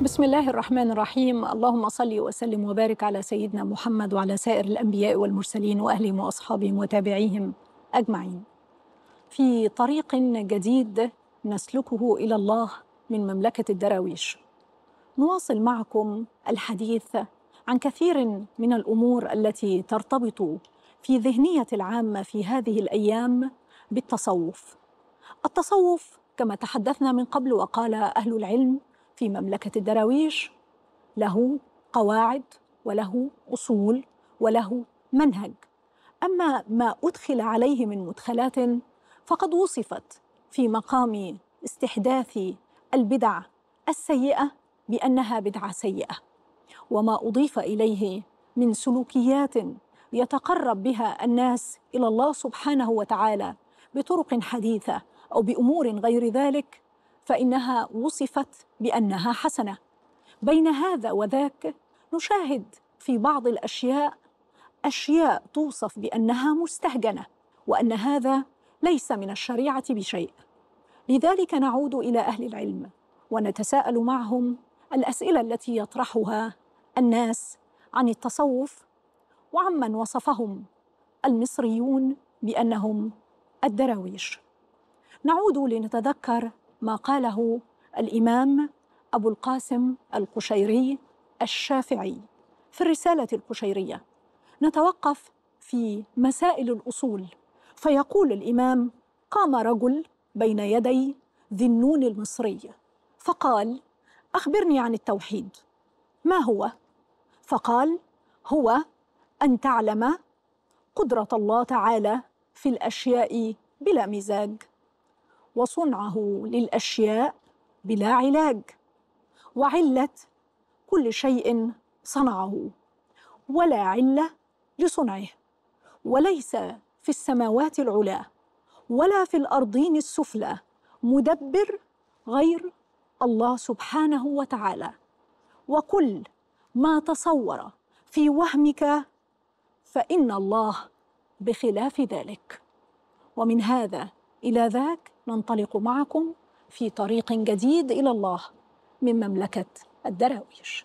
بسم الله الرحمن الرحيم اللهم صل وسلم وبارك على سيدنا محمد وعلى سائر الانبياء والمرسلين واهلهم واصحابهم وتابعيهم اجمعين في طريق جديد نسلكه الى الله من مملكه الدراويش نواصل معكم الحديث عن كثير من الامور التي ترتبط في ذهنيه العامه في هذه الايام بالتصوف التصوف كما تحدثنا من قبل وقال اهل العلم في مملكة الدراويش له قواعد وله أصول وله منهج أما ما أدخل عليه من مدخلات فقد وصفت في مقام استحداث البدع السيئة بأنها بدعة سيئة وما أضيف إليه من سلوكيات يتقرب بها الناس إلى الله سبحانه وتعالى بطرق حديثة أو بأمور غير ذلك فإنها وصفت بأنها حسنة بين هذا وذاك نشاهد في بعض الأشياء أشياء توصف بأنها مستهجنة وأن هذا ليس من الشريعة بشيء لذلك نعود إلى أهل العلم ونتساءل معهم الأسئلة التي يطرحها الناس عن التصوف وعمن وصفهم المصريون بأنهم الدراويش نعود لنتذكر ما قاله الإمام أبو القاسم القشيري الشافعي في الرسالة القشيرية نتوقف في مسائل الأصول فيقول الإمام قام رجل بين يدي ذي النون المصري فقال أخبرني عن التوحيد ما هو؟ فقال هو أن تعلم قدرة الله تعالى في الأشياء بلا مزاج وصنعه للاشياء بلا علاج وعله كل شيء صنعه ولا عله لصنعه وليس في السماوات العلى ولا في الارضين السفلى مدبر غير الله سبحانه وتعالى وكل ما تصور في وهمك فان الله بخلاف ذلك ومن هذا إلى ذاك ننطلق معكم في طريق جديد إلى الله من مملكة الدراويش